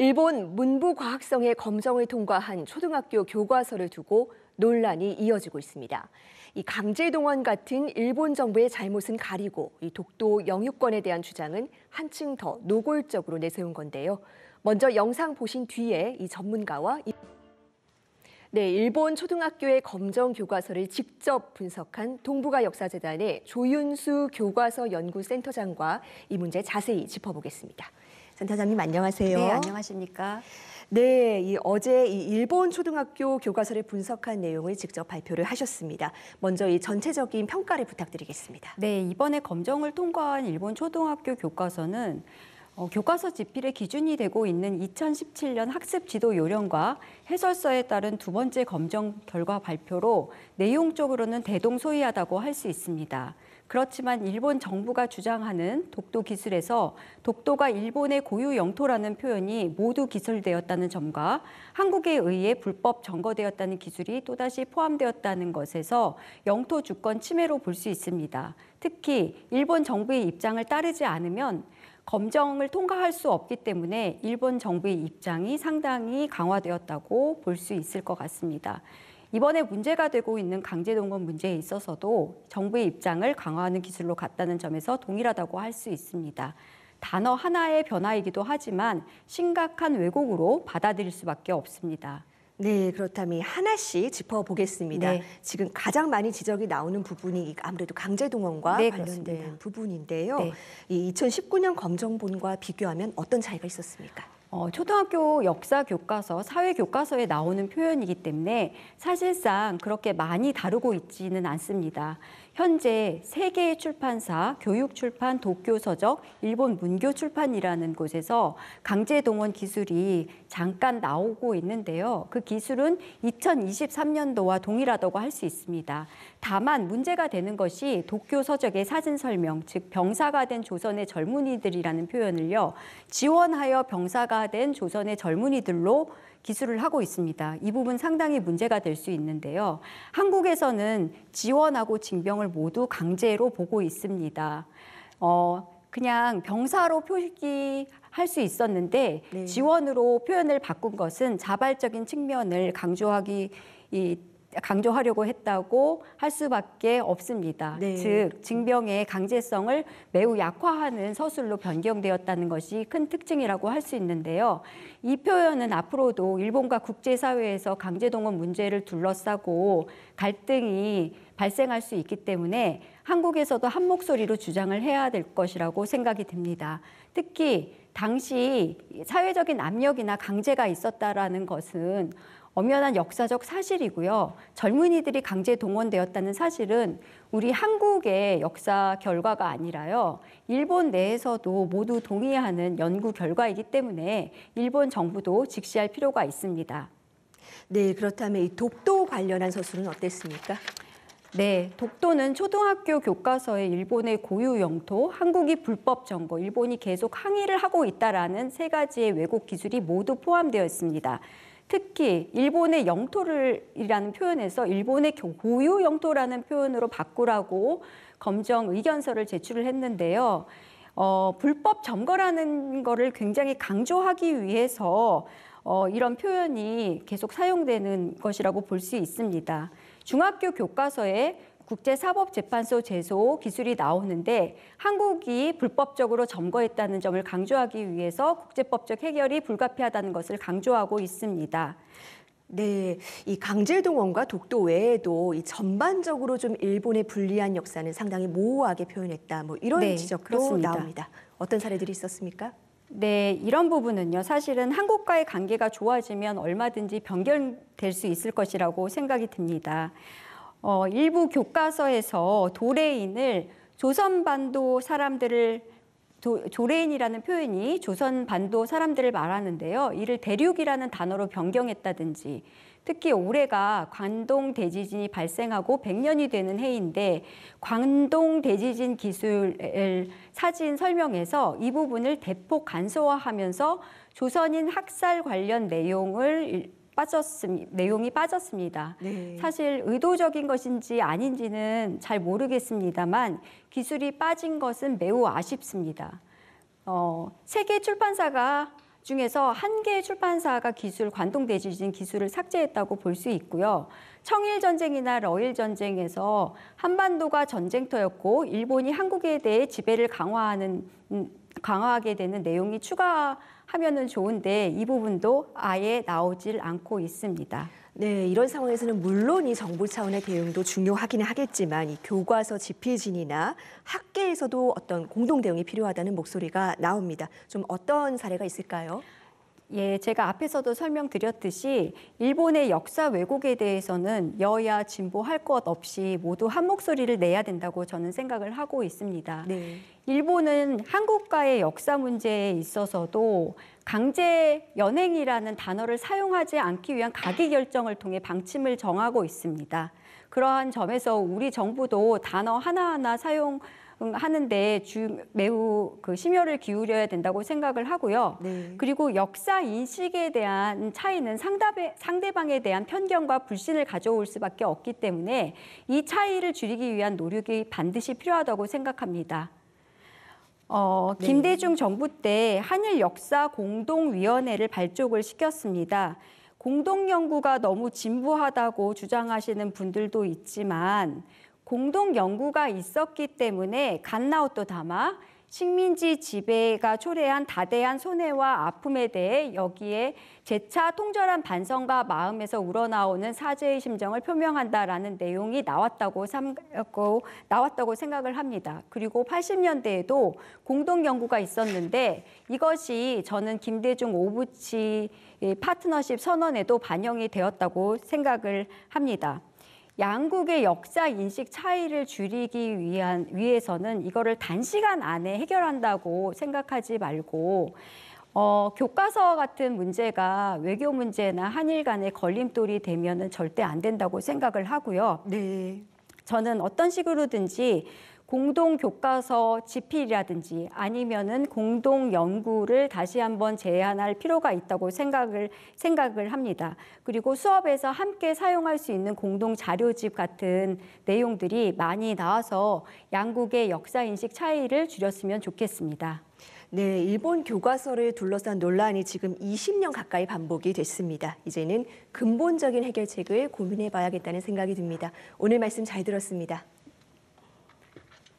일본 문부과학성의 검정을 통과한 초등학교 교과서를 두고 논란이 이어지고 있습니다. 이 강제동원 같은 일본 정부의 잘못은 가리고 이 독도 영유권에 대한 주장은 한층 더 노골적으로 내세운 건데요. 먼저 영상 보신 뒤에 이 전문가와 이... 네, 일본 초등학교의 검정 교과서를 직접 분석한 동북아 역사재단의 조윤수 교과서 연구센터장과 이 문제 자세히 짚어보겠습니다. 센터장님 안녕하세요. 네, 안녕하십니까. 네, 이 어제 이 일본 초등학교 교과서를 분석한 내용을 직접 발표를 하셨습니다. 먼저 이 전체적인 평가를 부탁드리겠습니다. 네, 이번에 검정을 통과한 일본 초등학교 교과서는 어, 교과서 집필의 기준이 되고 있는 2017년 학습 지도 요령과 해설서에 따른 두 번째 검정 결과 발표로 내용적으로는 대동소이하다고 할 수 있습니다. 그렇지만 일본 정부가 주장하는 독도 기술에서 독도가 일본의 고유 영토라는 표현이 모두 기술되었다는 점과 한국에 의해 불법 점거되었다는 기술이 또다시 포함되었다는 것에서 영토 주권 침해로 볼 수 있습니다. 특히 일본 정부의 입장을 따르지 않으면 검정을 통과할 수 없기 때문에 일본 정부의 입장이 상당히 강화되었다고 볼 수 있을 것 같습니다. 이번에 문제가 되고 있는 강제동원 문제에 있어서도 정부의 입장을 강화하는 기술로 갔다는 점에서 동일하다고 할 수 있습니다. 단어 하나의 변화이기도 하지만 심각한 왜곡으로 받아들일 수밖에 없습니다. 네, 그렇다면 하나씩 짚어보겠습니다. 네. 지금 가장 많이 지적이 나오는 부분이 아무래도 강제동원과 네, 관련된 그렇습니다. 부분인데요. 네. 이 2019년 검정본과 비교하면 어떤 차이가 있었습니까? 어, 초등학교 역사 교과서, 사회 교과서에 나오는 표현이기 때문에 사실상 그렇게 많이 다루고 있지는 않습니다. 현재 세계의 출판사, 교육출판, 도쿄서적, 일본 문교출판이라는 곳에서 강제동원 기술이 잠깐 나오고 있는데요. 그 기술은 2023년도와 동일하다고 할 수 있습니다. 다만 문제가 되는 것이 도쿄 서적의 사진 설명, 즉 병사가 된 조선의 젊은이들이라는 표현을요. 지원하여 병사가 된 조선의 젊은이들로 기술을 하고 있습니다. 이 부분 상당히 문제가 될 수 있는데요. 한국에서는 지원하고 징병을 모두 강제로 보고 있습니다. 어, 그냥 병사로 표기 할 수 있었는데 네. 지원으로 표현을 바꾼 것은 자발적인 측면을 강조하기 이, 강조하려고 했다고 할 수밖에 없습니다. 네. 즉 징병의 강제성을 매우 약화하는 서술로 변경되었다는 것이 큰 특징이라고 할 수 있는데요. 이 표현은 앞으로도 일본과 국제사회에서 강제동원 문제를 둘러싸고 갈등이 발생할 수 있기 때문에 한국에서도 한 목소리로 주장을 해야 될 것이라고 생각이 듭니다. 특히 당시 사회적인 압력이나 강제가 있었다라는 것은 엄연한 역사적 사실이고요. 젊은이들이 강제 동원되었다는 사실은 우리 한국의 역사 결과가 아니라요. 일본 내에서도 모두 동의하는 연구 결과이기 때문에 일본 정부도 직시할 필요가 있습니다. 네, 그렇다면 이 독도 관련한 서술은 어땠습니까? 네, 독도는 초등학교 교과서에 일본의 고유 영토, 한국이 불법 정거 일본이 계속 항의를 하고 있다라는 세 가지의 왜곡 기술이 모두 포함되어 있습니다. 특히 일본의 영토를이라는 표현에서 일본의 고유 영토라는 표현으로 바꾸라고 검정 의견서를 제출을 했는데요. 어, 불법 점거라는 거를 굉장히 강조하기 위해서 어, 이런 표현이 계속 사용되는 것이라고 볼 수 있습니다. 중학교 교과서에 국제사법재판소 제소 기술이 나오는데 한국이 불법적으로 점거했다는 점을 강조하기 위해서 국제법적 해결이 불가피하다는 것을 강조하고 있습니다. 네, 이 강제동원과 독도 외에도 이 전반적으로 좀 일본의 불리한 역사는 상당히 모호하게 표현했다. 뭐 이런 네, 지적도 그렇습니다. 나옵니다. 어떤 사례들이 있었습니까? 네, 이런 부분은요. 사실은 한국과의 관계가 좋아지면 얼마든지 변경될 수 있을 것이라고 생각이 듭니다. 어, 일부 교과서에서 도레인을 조선반도 사람들을 도, 조레인이라는 표현이 조선반도 사람들을 말하는데요. 이를 대륙이라는 단어로 변경했다든지 특히 올해가 관동 대지진이 발생하고 100년이 되는 해인데 관동 대지진 기술을 사진 설명에서 이 부분을 대폭 간소화하면서 조선인 학살 관련 내용을 빠졌습니다. 내용이 빠졌습니다. 네. 사실 의도적인 것인지 아닌지는 잘 모르겠습니다만 기술이 빠진 것은 매우 아쉽습니다. 어, 세개 출판사가 중에서 한 개의 출판사가 기술 관동 대지진 기술을 삭제했다고 볼 수 있고요. 청일 전쟁이나 러일 전쟁에서 한반도가 전쟁터였고 일본이 한국에 대해 지배를 강화하는 음, 강화하게 되는 내용이 추가 하면은 좋은데 이 부분도 아예 나오질 않고 있습니다. 네, 이런 상황에서는 물론 이 정부 차원의 대응도 중요하긴 하겠지만 이 교과서 집필진이나 학계에서도 어떤 공동 대응이 필요하다는 목소리가 나옵니다. 좀 어떤 사례가 있을까요? 예, 제가 앞에서도 설명드렸듯이 일본의 역사 왜곡에 대해서는 여야 진보 할 것 없이 모두 한 목소리를 내야 된다고 저는 생각을 하고 있습니다. 네. 일본은 한국과의 역사 문제에 있어서도 강제 연행이라는 단어를 사용하지 않기 위한 가기 결정을 통해 방침을 정하고 있습니다. 그러한 점에서 우리 정부도 단어 하나하나 사용 하는데 주, 매우 그 심혈을 기울여야 된다고 생각을 하고요. 네. 그리고 역사 인식에 대한 차이는 상답에, 상대방에 대한 편견과 불신을 가져올 수밖에 없기 때문에 이 차이를 줄이기 위한 노력이 반드시 필요하다고 생각합니다. 어, 네. 김대중 네. 정부 때 한일 역사 공동위원회를 발족을 시켰습니다. 공동 연구가 너무 진부하다고 주장하시는 분들도 있지만 공동 연구가 있었기 때문에 갓나웃도 담아 식민지 지배가 초래한 다대한 손해와 아픔에 대해 여기에 재차 통절한 반성과 마음에서 우러나오는 사죄의 심정을 표명한다라는 내용이 나왔다고 삼고 어, 나왔다고 생각을 합니다. 그리고 80년대에도 공동 연구가 있었는데 이것이 저는 김대중 오부치 파트너십 선언에도 반영이 되었다고 생각을 합니다. 양국의 역사 인식 차이를 줄이기 위한 위해서는 이거를 단시간 안에 해결한다고 생각하지 말고 어, 교과서 같은 문제가 외교 문제나 한일 간의 걸림돌이 되면은 절대 안 된다고 생각을 하고요. 네. 저는 어떤 식으로든지 공동 교과서 집필이라든지 아니면은 공동 연구를 다시 한번 제안할 필요가 있다고 생각을 생각을 합니다. 그리고 수업에서 함께 사용할 수 있는 공동 자료집 같은 내용들이 많이 나와서 양국의 역사 인식 차이를 줄였으면 좋겠습니다. 네, 일본 교과서를 둘러싼 논란이 지금 20년 가까이 반복이 됐습니다. 이제는 근본적인 해결책을 고민해 봐야겠다는 생각이 듭니다. 오늘 말씀 잘 들었습니다.